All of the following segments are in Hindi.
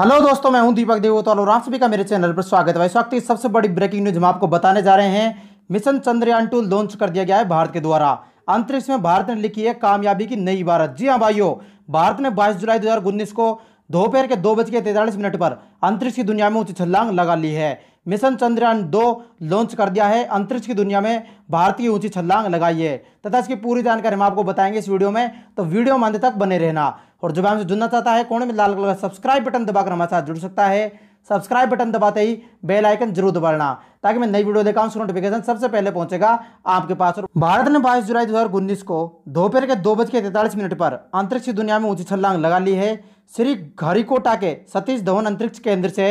हेलो दोस्तों मैं हूं दीपक देव और आप सभी का मेरे चैनल पर स्वागत है इस वक्त की सबसे बड़ी ब्रेकिंग न्यूज हम आपको बताने जा रहे हैं मिशन चंद्रयान टू लॉन्च कर दिया गया है भारत के द्वारा अंतरिक्ष में भारत ने लिखी है कामयाबी की नई भारत जी हाँ भाइयों भारत ने बाईस जुलाई दो को दोपहर के दो बज के मिनट पर अंतरिक्ष की दुनिया में ऊंची छलांग लगा ली है मिशन चंद्रयान दो लॉन्च कर दिया है अंतरिक्ष की दुनिया में भारत की ऊंची छलांग लगाई है तथा इसकी पूरी जानकारी हम आपको बताएंगे इस वीडियो में तो वीडियो में तक बने रहना और जब हमसे जुड़ना चाहता है कोने में लाल कलर का सब्सक्राइब बटन दबाकर हमारे साथ जुड़ सकता है सब्सक्राइब बटन दबाते ही बेल आइकन जरूर दबाना ताकि मैं नई वीडियो देखा उसका नोटिफिकेशन सबसे पहले पहुंचेगा आपके पास भारत ने 22 जुलाई दो को दोपहर के दो बज के तैंतालीस मिनट पर अंतरिक्ष दुनिया में ऊंची छलांग लगा ली है श्री घरिकोटा के सतीश धवन अंतरिक्ष केंद्र से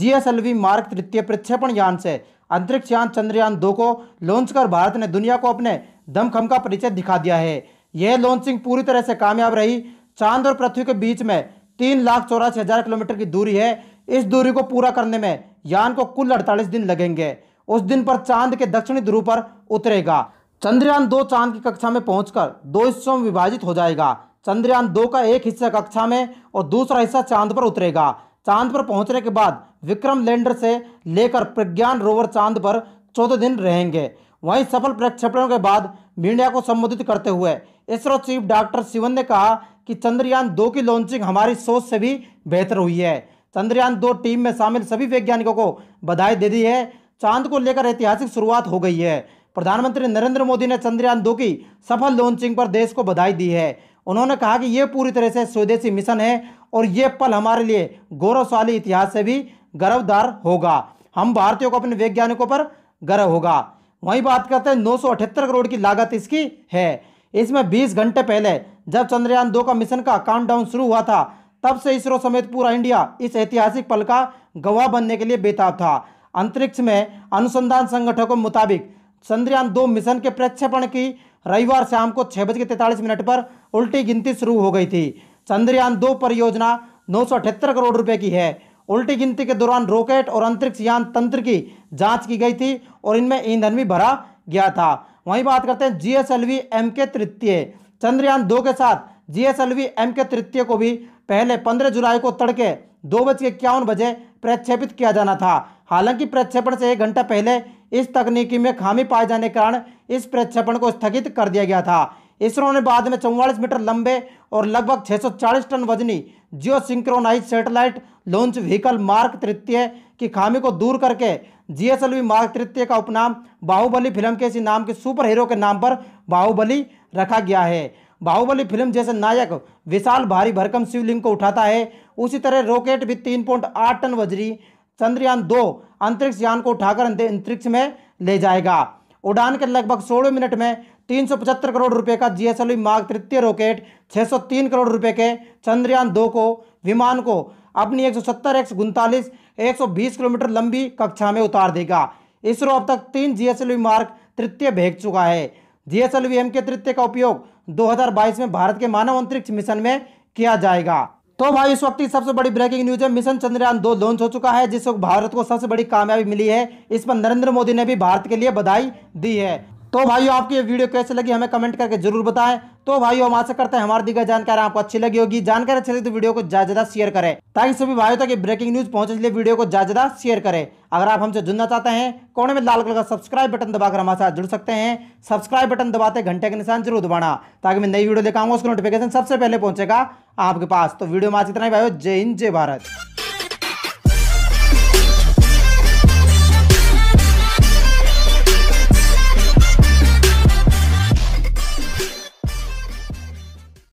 जीएसएलवी मार्क तृतीय प्रक्षेपण यान से अंतरिक्ष यान चंद्रयान दो को लॉन्च कर भारत ने दुनिया को अपने दमखम का परिचय दिखा दिया है यह लॉन्चिंग पूरी तरह से कामयाब रही चांद और पृथ्वी के बीच में तीन लाख चौरासी हजार किलोमीटर की दूरी है इस दूरी को पूरा करने में यान को कुल अड़तालीस दिन लगेंगे उस दिन पर चांद के दक्षिणी ध्रुव पर उतरेगा चंद्रयान दो चांद की कक्षा में पहुंचकर दो हिस्सों में विभाजित हो जाएगा चंद्रयान दो का एक हिस्सा कक्षा में और दूसरा हिस्सा चांद पर उतरेगा चांद पर पहुंचने के बाद विक्रम लैंडर से लेकर प्रज्ञान रोवर चांद पर चौदह दिन रहेंगे वहीं सफल प्रक्षेपणों के बाद मीडिया को संबोधित करते हुए इसरो चीफ डॉक्टर सिवन ने कहा कि चंद्रयान दो की लॉन्चिंग हमारी सोच से भी बेहतर हुई है चंद्रयान दो टीम में शामिल सभी वैज्ञानिकों को बधाई दे दी है चांद को लेकर ऐतिहासिक शुरुआत हो गई है प्रधानमंत्री नरेंद्र मोदी ने चंद्रयान दो की सफल लॉन्चिंग पर देश को बधाई दी है उन्होंने कहा कि ये पूरी तरह से स्वदेशी मिशन है और ये पल हमारे लिए गौरवशाली इतिहास से भी गर्वदार होगा हम भारतीयों को अपने वैज्ञानिकों पर गर्व होगा वहीं बात करते हैं नौ करोड़ की लागत इसकी है इसमें 20 घंटे पहले जब चंद्रयान दो का मिशन का काउंटडाउन शुरू हुआ था तब से इसरो समेत पूरा इंडिया इस ऐतिहासिक पल का गवाह बनने के लिए बेताब था अंतरिक्ष में अनुसंधान संगठनों के मुताबिक चंद्रयान दो मिशन के प्रक्षेपण की रविवार शाम को छह बज के मिनट पर उल्टी गिनती शुरू हो गई थी चंद्रयान दो परियोजना नौ करोड़ रुपए की है उल्टी गिनती के दौरान रॉकेट और अंतरिक्ष यान तंत्र की जांच की गई थी और इनमें ईंधन भी भरा गया था वहीं बात करते हैं जीएसएलवी एम के तृतीय चंद्रयान दो के साथ जीएसएलवी एम के तृतीय को भी पहले 15 जुलाई को तड़के दो बज के इक्यावन बजे प्रक्षेपित किया जाना था हालांकि प्रक्षेपण से एक घंटा पहले इस तकनीकी में खामी पाए जाने के कारण इस प्रक्षेपण को स्थगित कर दिया गया था इसरो ने बाद में चौवालीस मीटर लंबे और लगभग 640 टन वजनी geo synchronise satellite launch vehicle mark तृतीय की खामी को दूर करके जीएसएलवी मार्क तृतीय का उपनाम बाहुबली फिल्म के इसी नाम के सुपर हीरो के नाम पर बाहुबली रखा गया है बाहुबली फिल्म जैसे नायक विशाल भारी भरकम शिवलिंग को उठाता है उसी तरह रॉकेट भी तीन पॉइंट आठ टन वजरी चंद्रयान दो अंतरिक्ष यान को उठाकर अंतरिक्ष में ले जाएगा उड़ान के लगभग सोलह मिनट में तीन करोड़ रुपये का जी मार्ग तृतीय रॉकेट छः करोड़ रुपये के चंद्रयान दो को विमान को अपनी एक सौ एक सौ बीस किलोमीटर लंबी कक्षा में उतार देगा इसरो अब तक तीन जीएसएलवी मार्क तृतीय भेज चुका है जीएसएलवी एम के तृतीय का उपयोग 2022 में भारत के मानव अंतरिक्ष मिशन में किया जाएगा तो भाई इस वक्त की सबसे बड़ी ब्रेकिंग न्यूज है मिशन चंद्रयान दो लॉन्च हो चुका है जिस वक्त भारत को सबसे बड़ी कामयाबी मिली है इस पर नरेंद्र मोदी ने भी भारत के लिए बधाई दी है तो भाई आपकी वीडियो कैसे लगी हमें कमेंट करके जरूर बताएं तो भाई हम आशा करते हैं हमारे दी जानकारी आपको अच्छी लगी होगी जानकारी अच्छी लगी तो वीडियो को ज्यादा शेयर करें ताकि सभी भाइयों तक ब्रेकिंग न्यूज पहुंचे इसलिए वीडियो को ज्यादा शेयर करें अगर आप हमसे जुड़ना चाहते हैं कोने में लाल कलर का सब्सक्राइब बटन दबाकर हमारे साथ जुड़ सकते हैं सब्सक्राइब बटन दबाते घंटे का निशान जरूर दबाना ताकि मैं नई वीडियो देखाऊंगा उसका नोटिफिकेशन सबसे पहले पहुंचेगा आपके पास तो वीडियो में आज इतना ही भाई जय हिंद जय भारत